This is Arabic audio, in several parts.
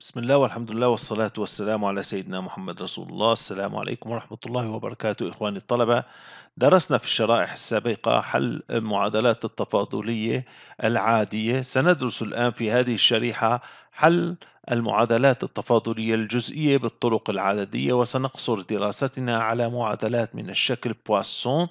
بسم الله والحمد لله والصلاة والسلام على سيدنا محمد رسول الله السلام عليكم ورحمة الله وبركاته إخواني الطلبة درسنا في الشرائح السابقة حل المعادلات التفاضلية العادية سندرس الآن في هذه الشريحة حل المعادلات التفاضلية الجزئية بالطرق العددية وسنقصر دراستنا على معادلات من الشكل بواسون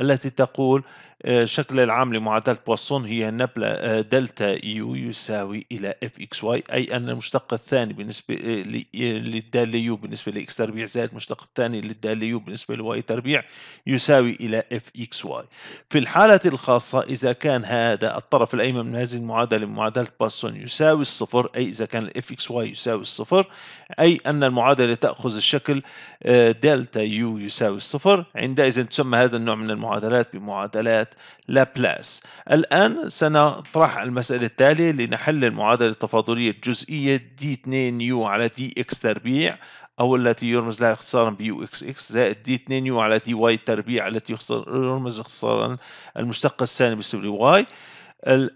التي تقول آه، شكل العام لمعادلة بواسون هي نبلة آه، دلتا يو يساوي إلى اف اكس واي أي أن المشتق الثاني بالنسبة آه، للدالة يو بالنسبة لإكس تربيع زائد المشتق الثاني للدالة يو بالنسبة لواي تربيع يساوي إلى اف اكس واي في الحالة الخاصة إذا كان هذا الطرف الأيمن من هذه المعادلة معادلة بواسون يساوي الصفر أي إذا كان الاف اكس واي يساوي الصفر أي أن المعادلة تأخذ الشكل آه، دلتا يو يساوي الصفر عندئذ تسمى هذا النوع من المعادلات بمعادلات لابلاس الآن سنطرح المسألة التالية لنحل المعادلة التفاضلية الجزئية دي 2 يو على دي اكس تربيع أو التي يرمز لها اختصارا يو اكس اكس زائد دي 2 يو على دي واي تربيع التي يرمز اختصارا المشتقة الثاني بصفر واي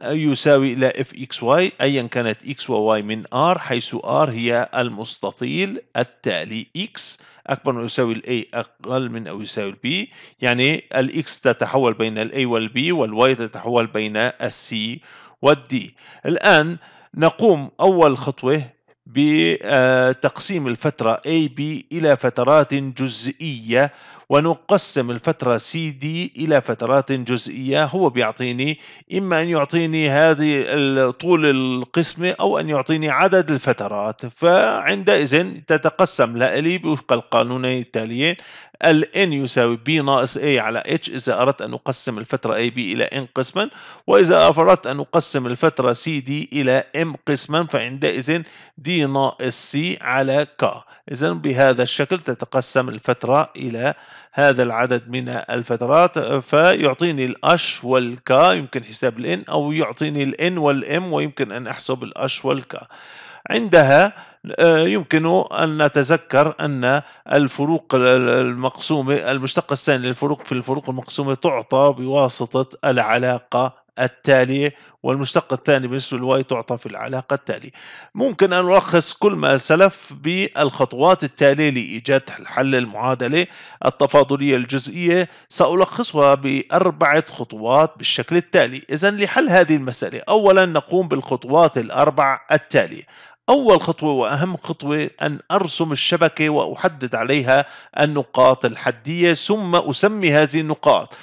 يساوي إلى اف اكس أيا كانت x وواي من r حيث r هي المستطيل التالي x أكبر من أو يساوي a أقل من أو يساوي b يعني x تتحول بين a b وال y تتحول بين السي والدي الآن نقوم أول خطوة بتقسيم الفترة A B إلى فترات جزئية ونقسم الفترة سي دي إلى فترات جزئية هو بيعطيني إما أن يعطيني هذه طول القسمة أو أن يعطيني عدد الفترات فعندئذ تتقسم لألي وفق القانونين التاليين ال N يساوي B ناقص A على H إذا أردت أن أقسم الفترة AB إلى N قسما وإذا أردت أن أقسم الفترة CD إلى M قسما فعندئذ D ناقص C على K إذا بهذا الشكل تتقسم الفترة إلى هذا العدد من الفترات فيعطيني الاش والكا يمكن حساب الان او يعطيني الان والام ويمكن ان احسب الاش والكا عندها آه، يمكن أن نتذكر أن الفروق المقسومة المشتق الثاني للفروق في الفروق المقسومة تعطى بواسطة العلاقة التالية والمشتق الثاني بالنسبة للواي تعطى في العلاقة التالية ممكن أن نلخص كل ما سلف بالخطوات التالية لإيجاد حل المعادلة التفاضلية الجزئية سألخصها بأربعة خطوات بالشكل التالي إذا لحل هذه المسألة أولا نقوم بالخطوات الأربع التالية أول خطوة وأهم خطوة أن أرسم الشبكة وأحدد عليها النقاط الحدية ثم أسمي هذه النقاط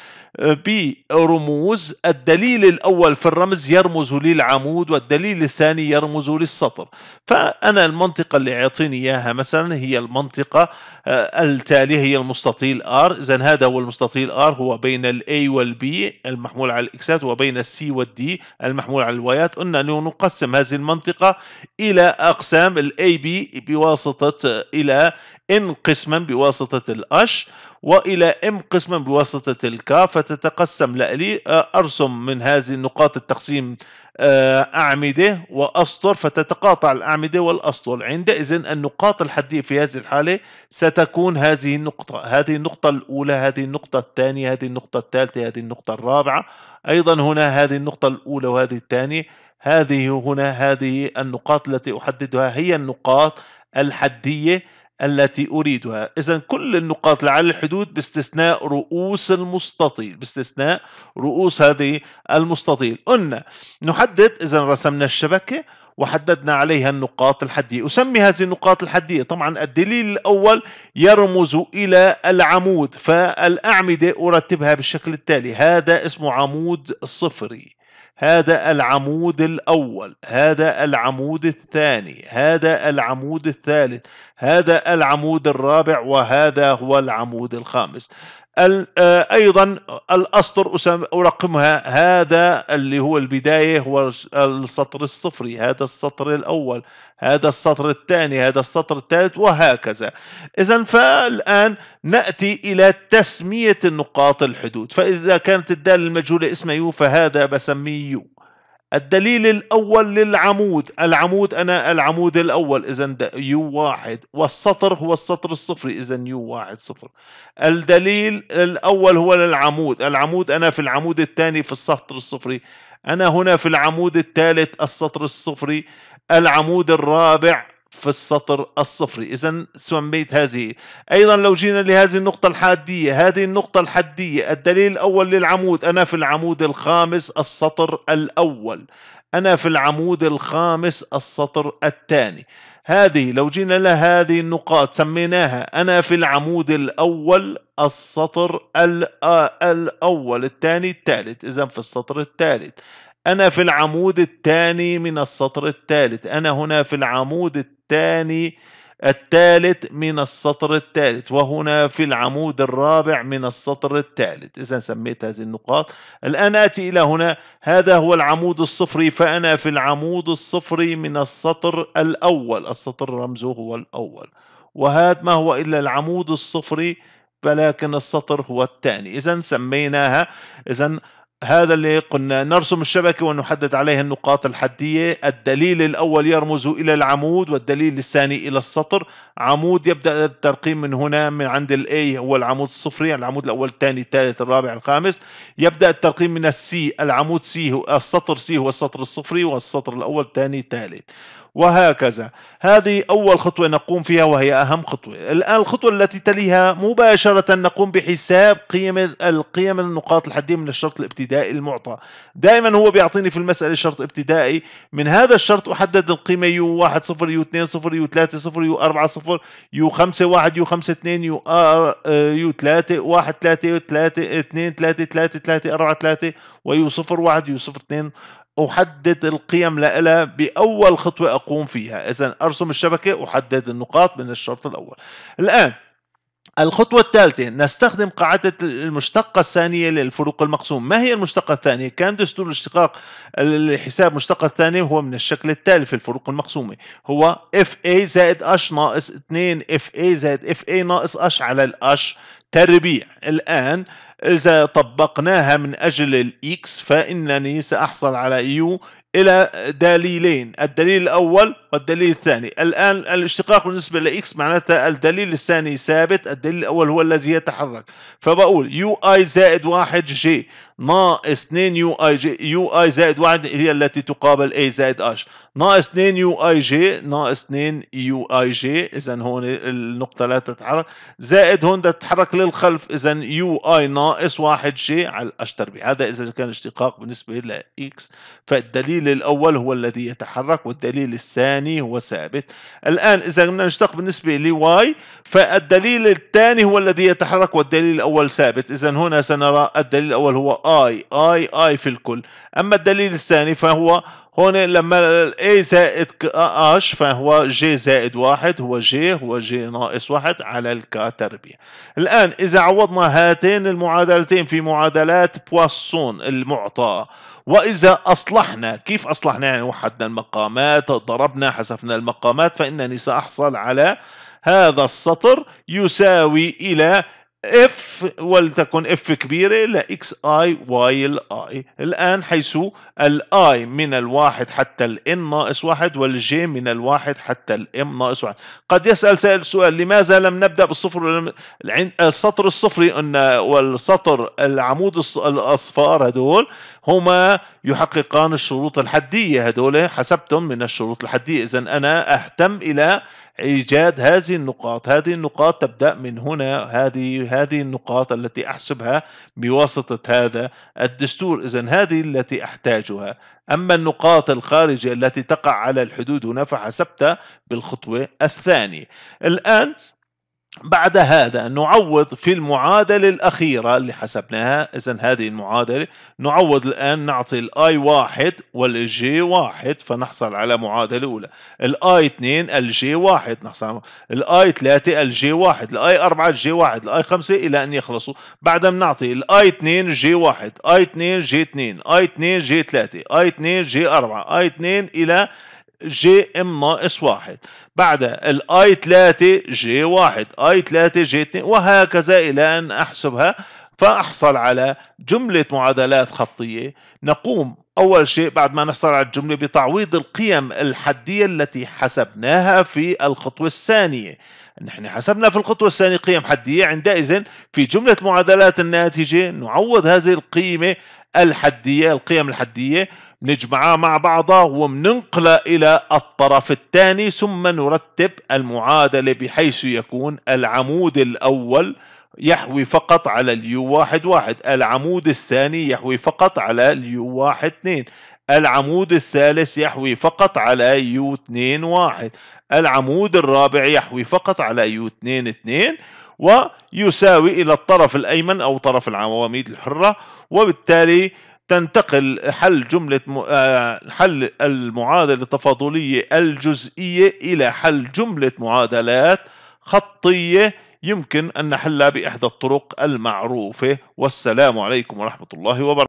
برموز الدليل الأول في الرمز يرمز للعمود والدليل الثاني يرمز للسطر فأنا المنطقة اللي يعطيني إياها مثلا هي المنطقة آه، التالية هي المستطيل R إذا هذا هو المستطيل R هو بين الـ A والـ B المحمول على الإكسات وبين الـ C والـ D المحمول على الوايات قلنا أنه نقسم هذه المنطقة إلى أقسام A B بواسطة آه، إلى N قسما بواسطة الـ H وإلى M قسما بواسطة الكاف فتتقسم لألي آه، أرسم من هذه النقاط التقسيم آه، أعمدة وأسطر فتتقاطع الأعمدة والأسطر عندئذ النقاط الحدية في هذه الحالة ستكون هذه النقطة هذه النقطة الأولى هذه النقطة الثانية هذه النقطة الثالثة هذه النقطة الرابعة أيضا هنا هذه النقطة الأولى وهذه الثانية هذه هنا هذه النقاط التي أحددها هي النقاط الحدية التي أريدها إذا كل النقاط اللي على الحدود باستثناء رؤوس المستطيل باستثناء رؤوس هذه المستطيل قلنا نحدد إذا رسمنا الشبكة وحددنا عليها النقاط الحدية أسمي هذه النقاط الحدية طبعا الدليل الأول يرمز إلى العمود فالأعمدة أرتبها بالشكل التالي هذا اسمه عمود صفري هذا العمود الأول هذا العمود الثاني هذا العمود الثالث هذا العمود الرابع وهذا هو العمود الخامس آه، ايضا الاسطر ارقمها هذا اللي هو البدايه هو السطر الصفري هذا السطر الاول هذا السطر الثاني هذا السطر الثالث وهكذا اذا فالان ناتي الى تسميه النقاط الحدود فاذا كانت الداله المجهوله اسمها يو فهذا بسميه يو الدليل الأول للعمود العمود أنا العمود الأول إذا يو واحد والسطر هو السطر الصفري إذا يو واحد صفر الدليل الأول هو للعمود العمود أنا في العمود الثاني في السطر الصفري أنا هنا في العمود الثالث السطر الصفري العمود الرابع في السطر الصفري إذا سميت هذه أيضا لو جينا لهذه النقطة الحادية هذه النقطة الحدية الدليل الأول للعمود أنا في العمود الخامس السطر الأول أنا في العمود الخامس السطر الثاني هذه لو جينا لهذه النقاط سميناها أنا في العمود الأول السطر الأول الثاني الثالث إذا في السطر الثالث أنا في العمود الثاني من السطر الثالث أنا هنا في العمود الثاني الثالث من السطر الثالث وهنا في العمود الرابع من السطر الثالث إذا سميت هذه النقاط الآن آتي إلى هنا هذا هو العمود الصفري فأنا في العمود الصفري من السطر الأول السطر رمزه هو الأول وهذا ما هو إلا العمود الصفري ولكن السطر هو الثاني إذا سميناها إذا هذا اللي قلنا نرسم الشبكة ونحدد عليها النقاط الحدية الدليل الأول يرمز إلى العمود والدليل الثاني إلى السطر عمود يبدأ الترقيم من هنا من عند الأي A هو العمود الصفري العمود الأول الثاني الثالث الرابع الخامس يبدأ الترقيم من السي العمود سي هو السطر سي هو السطر الصفري والسطر الأول الثاني الثالث وهكذا هذه أول خطوة نقوم فيها وهي أهم خطوة الآن الخطوة التي تليها مباشرة نقوم بحساب قيمة القيم النقاط الحدية من الشرط الابتدائي المعطى دائما هو بيعطيني في المسألة شرط ابتدائي من هذا الشرط أحدد القيمة يو 1 صفر يو 2 صفر يو 3 صفر يو 4 صفر يو 5 1 يو 5 2 يو آر آه، آه، يو 3 1 3 3 2 3 3 ثلاثة 4 3 ويو صفر 1 يو صفر 2 احدد القيم لها باول خطوه اقوم فيها اذا ارسم الشبكه احدد النقاط من الشرط الاول الان الخطوة الثالثة نستخدم قاعدة المشتقة الثانية للفروق المقسوم ما هي المشتقة الثانية؟ كان دستور الاشتقاق الحساب المشتقة الثانية هو من الشكل التالي في الفروق المقسومة هو FA زائد H ناقص 2 FA زائد FA ناقص H على ال H تربيع الآن إذا طبقناها من أجل الإكس فإنني سأحصل على يو إلى دليلين الدليل الأول والدليل الثاني الآن الاشتقاق بالنسبة لإكس معناتها الدليل الثاني ثابت الدليل الأول هو الذي يتحرك فبقول يو اي زائد واحد جي ناقص 2 يو اي جي يو اي زائد واحد هي التي تقابل اي زائد اش ناقص 2 يو اي جي ناقص 2 يو اي جي اذا هون النقطة لا تتحرك زائد هون تتحرك للخلف اذا يو اي ناقص واحد جي على اش تربيع هذا اذا كان اشتقاق بالنسبة لاكس فالدليل الاول هو الذي يتحرك والدليل الثاني الثاني هو ثابت الآن إذا بدنا نشتق بالنسبة لواي فالدليل الثاني هو الذي يتحرك والدليل الأول ثابت إذا هنا سنرى الدليل الأول هو I I I في الكل أما الدليل الثاني فهو هون لما A زائد اش فهو جي زائد واحد هو جي هو جي ناقص واحد على الكا تربيع الآن إذا عوضنا هاتين المعادلتين في معادلات بواسون المعطاة وإذا أصلحنا كيف أصلحنا يعني وحدنا المقامات ضربنا حسبنا المقامات فإنني سأحصل على هذا السطر يساوي إلى اف ولتكن اف كبيرة لإكس اي واي الاي الآن حيث الاي من الواحد حتى الان ناقص واحد والجي من الواحد حتى الام ناقص واحد قد يسأل سائل سؤال لماذا لم نبدأ بالصفر ولم... السطر الصفري والسطر العمود الأصفار هدول هما يحققان الشروط الحدية هدول حسبتم من الشروط الحدية إذا أنا أهتم إلى إيجاد هذه النقاط هذه النقاط تبدأ من هنا هذه هذه النقاط التي أحسبها بواسطة هذا الدستور إذا هذه التي أحتاجها أما النقاط الخارجة التي تقع على الحدود هنا فحسبتها بالخطوة الثانية الآن بعد هذا نعوض في المعادلة الأخيرة اللي حسبناها إذا هذه المعادلة نعوض الآن نعطي الـ i1 والـ j1 فنحصل على معادلة أولى الـ i2 الـ j1 نحصل الـ i3 الـ j1 الـ i4 الـ j1 الـ i5 إلى أن يخلصوا بعدها بنعطي الـ i2 j1 i2 j2 i2 j3 i2 j4 i2 إلى جي ام ناقص واحد بعد الاي 3 جي واحد اي 3 جي 2 وهكذا الى ان احسبها فاحصل على جمله معادلات خطيه نقوم اول شيء بعد ما نحصل على الجمله بتعويض القيم الحديه التي حسبناها في الخطوه الثانيه نحن حسبنا في الخطوة الثانية قيم حدية عندئذ في جملة معادلات الناتجة نعوض هذه القيمة الحدية القيم الحدية نجمعه مع بعضه ومننقله إلى الطرف الثاني ثم نرتب المعادلة بحيث يكون العمود الأول يحوي فقط على اليو واحد واحد العمود الثاني يحوي فقط على اليو واحد اثنين العمود الثالث يحوي فقط على يو اثنين واحد العمود الرابع يحوي فقط على يو اثنين اثنين ويساوي إلى الطرف الأيمن أو طرف العواميد الحرة وبالتالي تنتقل حل جملة آه، حل المعادلة التفاضلية الجزئية إلى حل جملة معادلات خطية يمكن أن نحلها بإحدى الطرق المعروفة والسلام عليكم ورحمة الله وبركاته